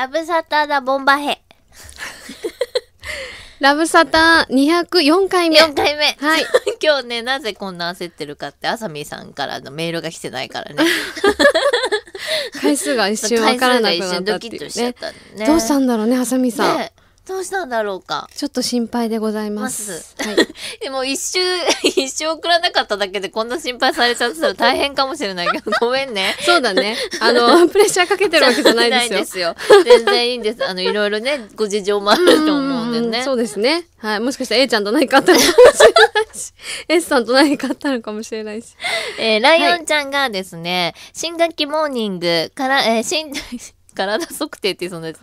ラブサターだボンバヘ。ラブサター204回目。4回目。はい。今日ね、なぜこんな焦ってるかって、あさみさんからのメールが来てないからね。回数が一瞬わからない回数ドキッとしちゃったねどうしたんだろうね、あさみさん。ねどうしたんだろうか。ちょっと心配でございます。はい、でも一周、一周送らなかっただけでこんな心配されちゃってたら大変かもしれないけど、ごめんね。そうだね。あの、プレッシャーかけてるわけじゃないですよ。すよ全然いいんです。あの、いろいろね、ご事情もあると思うんでね。うそうですね。はい。もしかしたら A ちゃんと何かあったのかもしれないし、S さんと何かあったのかもしれないし。えー、ライオンちゃんがですね、はい、新学期モーニングから、えー、新、体測定ってうその、うん、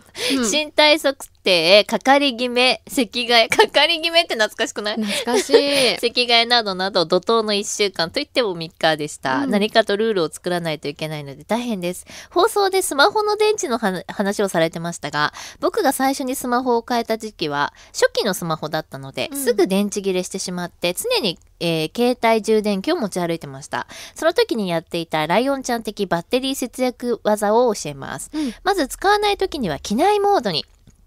身体測定定、かかり決め、席替え、かかり決めって懐かしくない懐かしい。席替えなどなど、怒涛の1週間といっても3日でした、うん、何かとルールを作らないといけないので大変です。放送でスマホの電池の話をされてましたが、僕が最初にスマホを変えた時期は、初期のスマホだったので、うん、すぐ電池切れしてしまって、常にえー、携帯充電器を持ち歩いてました。その時にやっていたライオンちゃん的バッテリー節約技を教えます。うん、まず使わない時には機内モードに。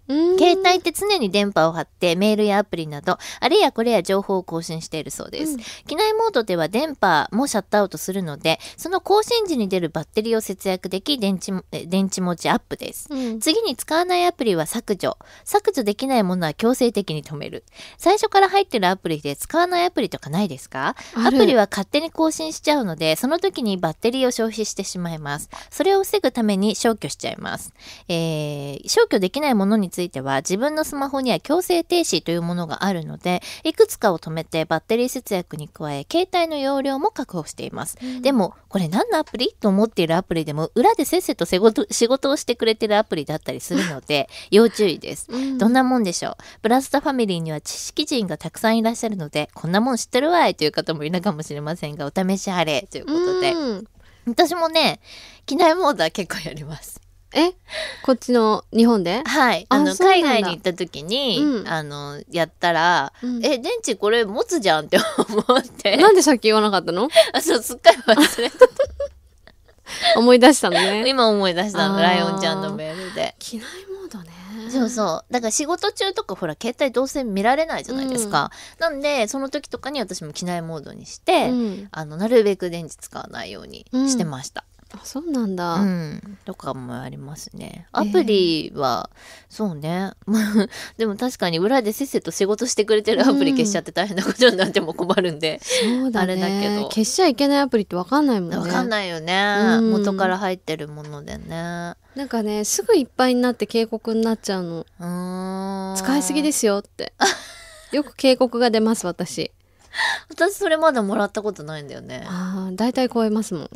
携帯って常に電波を張ってメールやアプリなどあれやこれや情報を更新しているそうです、うん、機内モードでは電波もシャットアウトするのでその更新時に出るバッテリーを節約でき電池電池持ちアップです、うん、次に使わないアプリは削除削除できないものは強制的に止める最初から入ってるアプリで使わないアプリとかないですかアプリは勝手に更新しちゃうのでその時にバッテリーを消費してしまいますそれを防ぐために消去しちゃいます、えー、消去できないものについては自分のスマホには強制停止というものがあるので、いくつかを止めてバッテリー節約に加え、携帯の容量も確保しています。うん、でも、これ何のアプリと思っているアプリでも、裏でせっせと仕事をしてくれてるアプリだったりするので、要注意です、うん。どんなもんでしょう。ブラスタファミリーには知識人がたくさんいらっしゃるので、こんなもん知ってるわいという方もいるかもしれませんが、お試しあれということで。うん私もね、機内モードは結構やります。えこっちの日本ではいあの海外に行った時に、うん、あのやったら、うん、え電池これ持つじゃんって思って なんでさっき言わなかったの あそうすっかり忘れてた 思い出したのね今思い出したのライオンちゃんのメールで機内モードねそうそう。だから仕事中とかほら、携帯どうせ見られないじゃないですか。うん、なんで、その時とかに私も機内モードにして、うん、あの、なるべく電池使わないようにしてました。あそうなんだ、うん、とかもありますねアプリは、えー、そうね でも確かに裏でせっせと仕事してくれてるアプリ消しちゃって大変なことになっても困るんで、うん、あれだけど消しちゃいけないアプリって分かんないもんね分かんないよね、うん、元から入ってるものでねなんかねすぐいっぱいになって警告になっちゃうの使いすぎですよってよく警告が出ます私 私それまだもらったことないんだよねああ大体超えますもん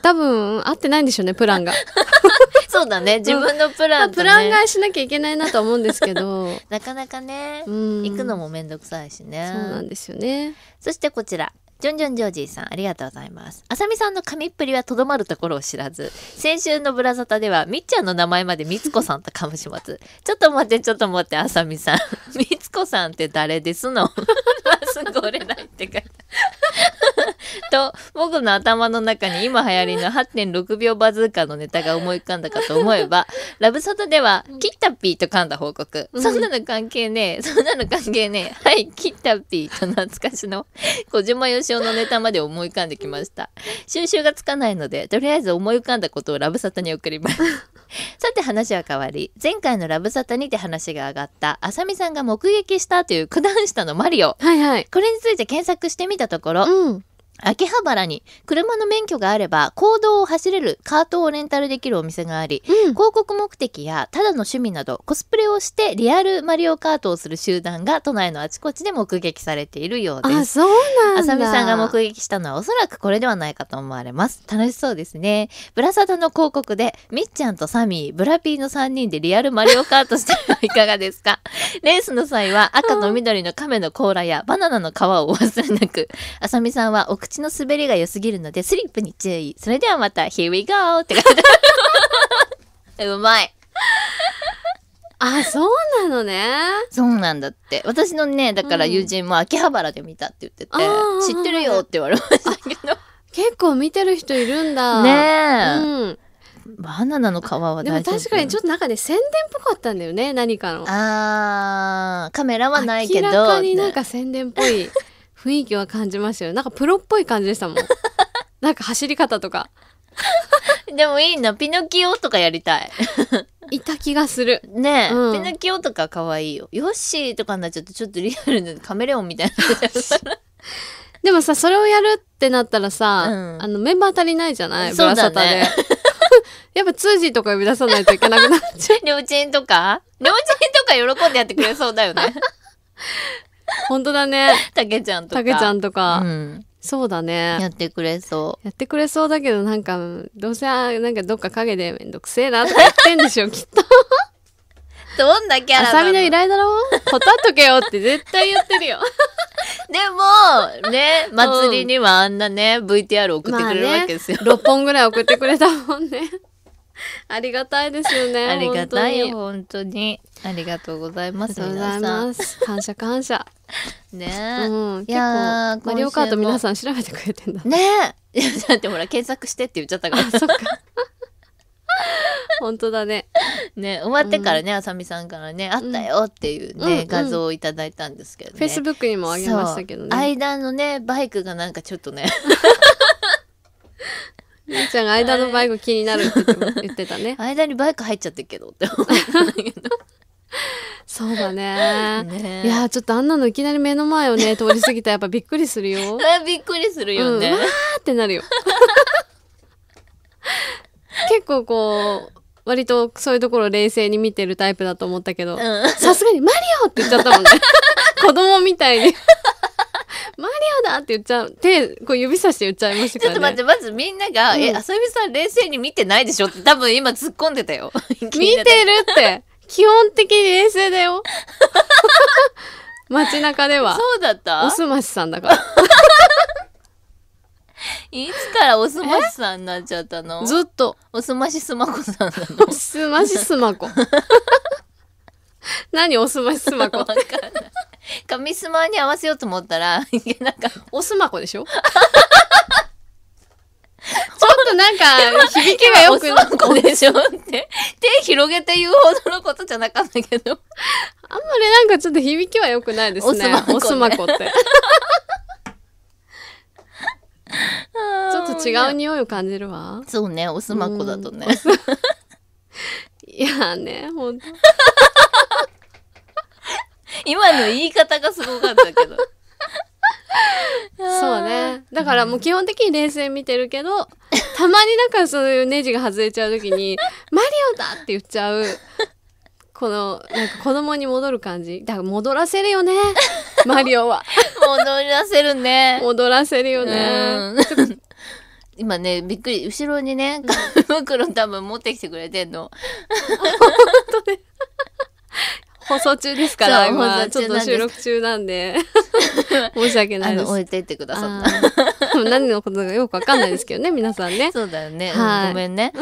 多分合ってないんでしょうねプランが そうだね自分のプラン、ねうんプラン替えしなきゃいけないなと思うんですけどなかなかね、うん、行くのも面倒くさいしねそうなんですよねそしてこちらジョンジョンジョージーさん、ありがとうございます。あさみさんの神っぷりはとどまるところを知らず、先週のブラザタでは、みっちゃんの名前までみつこさんとかもします。ちょっと待って、ちょっと待って、あさみさん。みっ子さんって誰ですのすぐ折れないって書いてと、僕の頭の中に今流行りの8.6秒バズーカのネタが思い浮かんだかと思えば、ラブサタでは、切ったピーと噛んだ報告。そんなの関係ねえ、そんなの関係ねえ。はい、切ったピーと懐かしの小島よしおのネタまで思い浮かんできました。収集がつかないので、とりあえず思い浮かんだことをラブサタに送ります。さて話は変わり、前回のラブサタにて話が上がった、あさみさんが目撃したという九段下のマリオ。はいはい。これについて検索してみたところ、うん、秋葉原に車の免許があれば公道を走れるカートをレンタルできるお店があり、うん、広告目的やただの趣味などコスプレをしてリアルマリオカートをする集団が都内のあちこちで目撃されているようです。あ、そうなんあさみさんが目撃したのはおそらくこれではないかと思われます。楽しそうですね。ブラサダの広告でみっちゃんとサミー、ブラピーの3人でリアルマリオカートしてはいかがですか レースの際は赤と緑の亀の甲羅やバナナの皮をお忘れなく、あさみさんは口の滑りが良すぎるので、スリップに注意。それではまた、Here we go! って感じ。うまい。あ、そうなのね。そうなんだって。私のね、だから友人も秋葉原で見たって言ってて、うん、知ってるよって言われましたけど。結構見てる人いるんだ。ねえ。うん。バナナの皮はでも確かにちょっと中で宣伝っぽかったんだよね何かのあーカメラはないけど明らかになんか宣伝っぽい 雰囲気は感じましたよなんかプロっぽい感じでしたもん なんか走り方とかでもいいなピノキオとかやりたいいた気がするねえ、うん、ピノキオとか可愛いよヨッシーとかになっちゃってちょっとリアルな カメレオンみたいなでもさそれをやるってなったらさ、うん、あのメンバー足りないじゃないブラサタで、ね、やっぱ通じとか呼び出さないといけなくなっちゃう両親とか両親とか喜んでやってくれそうだよね 本当だね。たけちゃんとか。たけちゃんとか。うん、そうだね。やってくれそう。やってくれそうだけど、なんか、どうせ、なんかどっか影でめんどくせえなって言ってんでしょ、きっと。どんなキャラあさみの依頼だろほたっとけよって絶対言ってるよ。でも、ね、祭りにはあんなね、VTR 送ってくれるわけですよ。まあね、6本ぐらい送ってくれたもんね。ありがたいですよね。ありがたい本当にありがとうございます。皆さん感謝感謝。ねえ、うん、結構マリオカート皆さん調べてくれてんだ。ねえ、いやだってほら検索してって言っちゃったから。そっか。本当だね。ね、終わってからね、あさみさんからね、あったよっていうね、うん画像をいただいたんですけどね。フェイスブックにもあげましたけどね。間のね、バイクがなんかちょっとね。みーちゃんが間のバイク気になるって言ってたね。間にバイク入っちゃってるけどって思ったけど。そうだね。ねいや、ちょっとあんなのいきなり目の前をね、通り過ぎたらやっぱびっくりするよ。びっくりするよね。うん、わーってなるよ。結構こう、割とそういうところ冷静に見てるタイプだと思ったけど、さすがにマリオって言っちゃったもんね。子供みたいに。マリオだって言っちゃう。手、こう指さして言っちゃいましたから、ね、ちょっと待って、まずみんなが、うん、え、あさみさん冷静に見てないでしょって多分今突っ込んでたよ。見てるって。基本的に冷静だよ。街中では。そうだったおすましさんだから。いつからおすましさんになっちゃったのずっと。おすましすまこさんなのおすましすまこ。何おすましすまこ。わかんない。紙すまに合わせようと思ったら、なんかおすまこでしょ ちょっとなんか、響きがよくな子でしょって。手広げて言うほどのことじゃなかったけど。あんまりなんかちょっと響きはよくないですね。おすまこ、って。ちょっと違う匂いを感じるわ。そうね、おすまこだとね。いやね、ほんと。今の言い方がすごかったけど。そうね。だからもう基本的に冷静に見てるけど、たまになんかそういうネジが外れちゃう時に、マリオだって言っちゃう。この、なんか子供に戻る感じ。だから戻らせるよね。マリオは。戻らせるね。戻らせるよね。今ね、びっくり。後ろにね、袋多分持ってきてくれてんの。本当ね。放送中ですから、今、ちょっと収録中なんで、申し訳ないです。置いてってくださった。何のことかよくわかんないですけどね、皆さんね。そうだよね。ごめんね。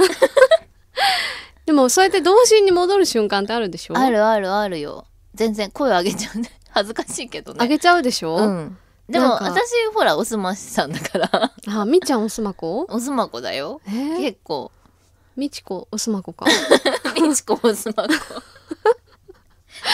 でも、そうやって童心に戻る瞬間ってあるでしょあるあるあるよ。全然声上げちゃうね。恥ずかしいけどね。上げちゃうでしょうん。でも私ほらおすましさんだからあみっちゃんおすまこおすまこだよ、えー、結構みちこおすまこかみちこおすまこ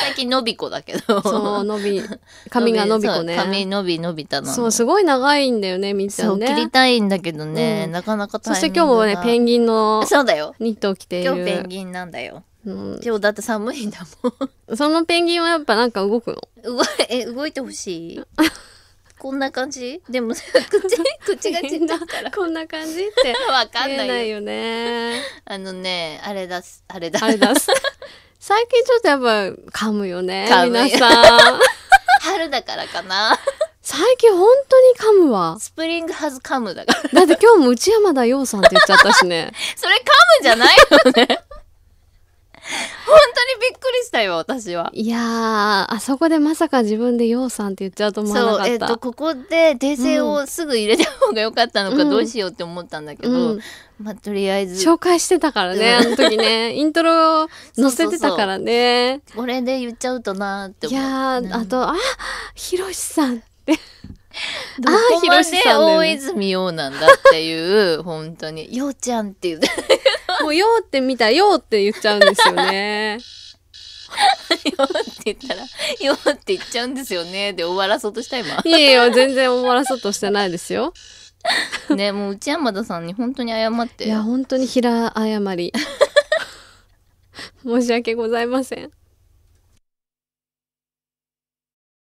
最近のび子だけど。そう、のび、髪がのびこね。髪のび伸びたの。そう、すごい長いんだよね、みっちゃんね。切りたいんだけどね、うん、なかなかそして今日もね、ペンギンのそうだよニットを着ている。今日ペンギンなんだよ。うん、今日だって寒いんだもん。そのペンギンはやっぱなんか動くの動え、動いてほしい。こんな感じでも 口、口がちっちゃいから。こんな感じって。わかんないよね。あのね、あれだす。あれだ。あれだす。最近ちょっとやっぱ噛むよね。噛む皆さん。春だからかな。最近本当に噛むわ。スプリングハズ噛むだから。だって今日も内山田洋さんって言っちゃったしね。それ噛むじゃないよね。本当にびっくりしたよ、私は。いやー、あそこでまさか自分でようさんって言っちゃうと思わなかった。そう、えっ、ー、と、ここで訂正をすぐ入れた方が良かったのか、どうしようって思ったんだけど、うんうん、まあ、とりあえず。紹介してたからね、あの時ね。イントロ載せてたからね。そうこれで言っちゃうとなーって思た。いやー、あと、あ、ひろしさんって。どこまで大泉洋なんだっていう、本当に、ようちゃんっていう。もう、ようって見たようって言っちゃうんですよね。よって言ったら、よって言っちゃうんですよね。で、終わらそうとした今。いやいや、全然終わらそうとしてないですよ。ね、もう内山田さんに本当に謝って。いや、本当に平謝り。申し訳ございません。